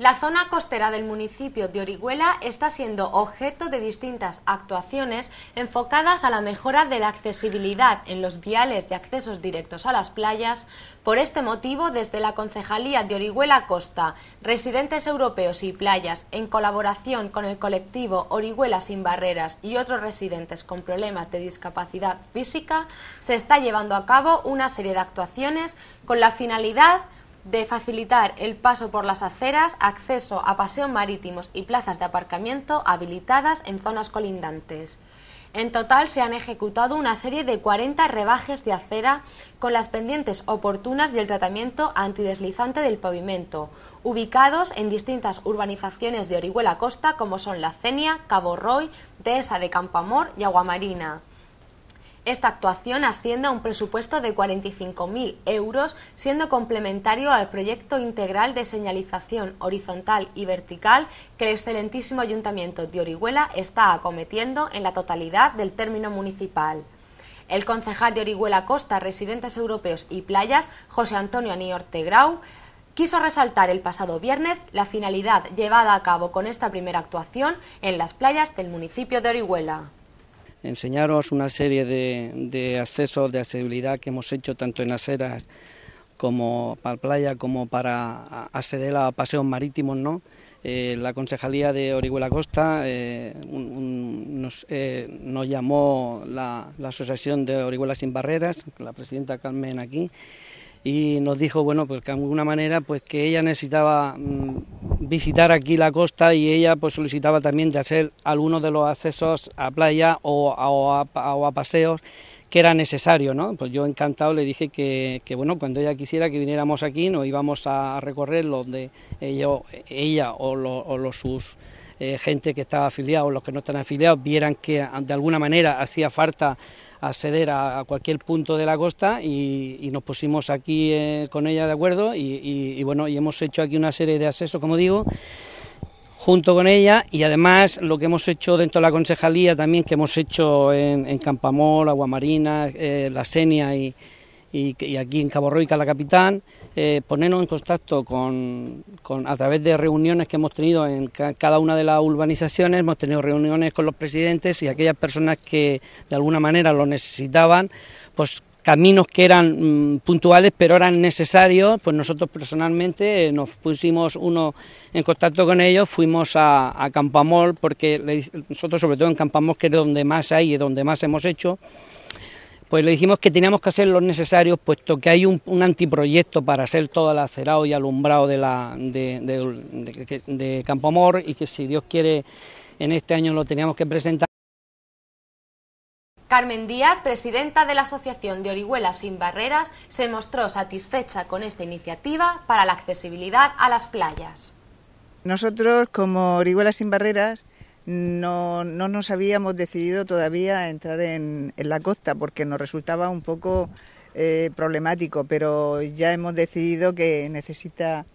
La zona costera del municipio de Orihuela está siendo objeto de distintas actuaciones enfocadas a la mejora de la accesibilidad en los viales de accesos directos a las playas. Por este motivo, desde la Concejalía de Orihuela Costa, Residentes Europeos y Playas, en colaboración con el colectivo Orihuela Sin Barreras y otros residentes con problemas de discapacidad física, se está llevando a cabo una serie de actuaciones con la finalidad de facilitar el paso por las aceras, acceso a paseos marítimos y plazas de aparcamiento habilitadas en zonas colindantes. En total se han ejecutado una serie de 40 rebajes de acera con las pendientes oportunas y el tratamiento antideslizante del pavimento, ubicados en distintas urbanizaciones de Orihuela Costa como son La Cenia, Cabo Roy, Dehesa de Campamor y Aguamarina. Esta actuación asciende a un presupuesto de 45.000 euros, siendo complementario al proyecto integral de señalización horizontal y vertical que el excelentísimo Ayuntamiento de Orihuela está acometiendo en la totalidad del término municipal. El concejal de Orihuela Costa, Residentes Europeos y Playas, José Antonio Aniorte Grau, quiso resaltar el pasado viernes la finalidad llevada a cabo con esta primera actuación en las playas del municipio de Orihuela enseñaros una serie de, de accesos de accesibilidad que hemos hecho tanto en aceras como para playa como para acceder a paseos marítimos, ¿no? Eh, la concejalía de Orihuela Costa eh, eh, nos, llamó la, la Asociación de Orihuela Sin Barreras, la presidenta Carmen aquí, y nos dijo, bueno, pues que de alguna manera, pues que ella necesitaba mm, visitar aquí la costa y ella pues solicitaba también de hacer algunos de los accesos a playa o, a, paseos que era necesario, ¿no? Pues yo encantado le dije que, bueno, cuando ella quisiera que viniéramos aquí, nos íbamos a recorrer donde ella, ella o, o los sus eh, gente que estaba afiliada o los que no están afiliados vieran que ah, de alguna manera hacía falta acceder a, cualquier punto de la costa y, nos pusimos aquí eh, con ella de acuerdo y, bueno, y hemos hecho aquí una serie de accesos, como digo junto con ella y además lo que hemos hecho dentro de la concejalía también que hemos hecho en, Campamol, Aguamarina, eh, La Senia y, y, aquí en Cabo Roica, la capitán, eh, ponernos en contacto con, a través de reuniones que hemos tenido en cada una de las urbanizaciones, hemos tenido reuniones con los presidentes y aquellas personas que de alguna manera lo necesitaban, pues caminos que eran mm, puntuales pero eran necesarios, pues nosotros personalmente eh, nos pusimos uno en contacto con ellos, fuimos a, a Campamol, porque nosotros sobre todo en Campamol, que es donde más hay y donde más hemos hecho, pues le dijimos que teníamos que hacer lo necesarios, puesto que hay un, antiproyecto para hacer todo el acerado y alumbrado de, la, de Campo Amor y que si Dios quiere en este año lo teníamos que presentar. Carmen Díaz, presidenta de la Asociación de Orihuelas Sin Barreras, se mostró satisfecha con esta iniciativa para la accesibilidad a las playas. Nosotros, como Orihuelas Sin Barreras, no, no nos habíamos decidido todavía a entrar en, la costa porque nos resultaba un poco eh, problemático, pero ya hemos decidido que necesita,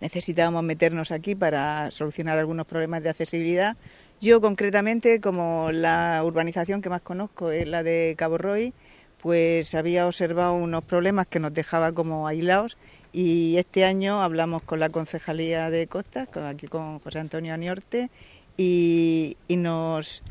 necesitábamos meternos aquí para solucionar algunos problemas de accesibilidad. Yo concretamente, como la urbanización que más conozco es la de Cabo Roy, pues había observado unos problemas que nos dejaba como aislados y este año hablamos con la concejalía de Costas, aquí con José Antonio Aniorte, y, nos,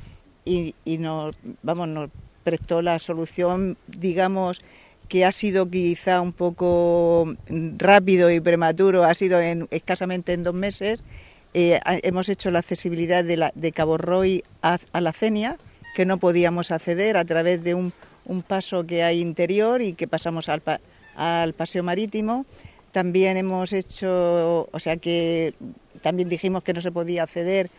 y, nos, vamos, nos prestó la solución, digamos, que ha sido quizá un poco rápido y prematuro, ha sido escasamente en dos meses. Eh, hemos hecho la accesibilidad de, Cabo Roy a, la Cenia, que no podíamos acceder a través de un, paso que hay interior y que pasamos al, al, paseo marítimo. También hemos hecho, o sea que también dijimos que no se podía acceder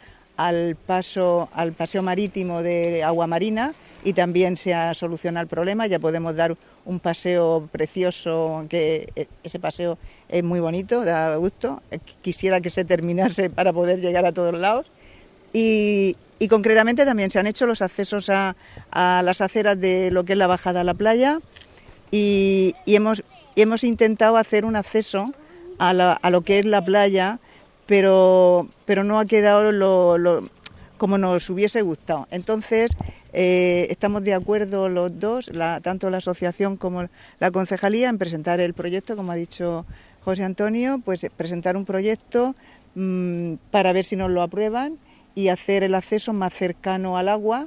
al, paso, al paseo marítimo de agua marina... y también se ha solucionado el problema. Ya podemos dar un paseo precioso, que eh, ese paseo es muy bonito, da gusto. Eh, quisiera que se terminase para poder llegar a todos lados. Y, concretamente también se han hecho los accesos a, a, las aceras de lo que es la bajada a la playa y, hemos, hemos intentado hacer un acceso a lo que es la playa pero, pero no ha quedado lo, como nos hubiese gustado. Entonces, eh, estamos de acuerdo los dos, tanto la asociación como la concejalía, en presentar el proyecto, como ha dicho José Antonio, pues eh, presentar un proyecto mm, para ver si nos lo aprueban y hacer el acceso más cercano al agua.